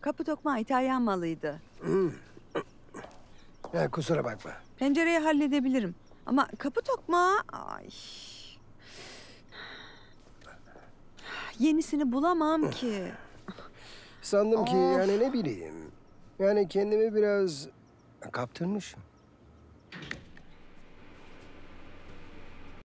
Kapı tokma İtalyan malıydı. Hmm. Ya kusura bakma. Pencereyi halledebilirim. Ama kapı tokma... Ay. Yenisini bulamam ki. Sandım ki Of. yani ne bileyim. Yani kendimi biraz kaptırmışım.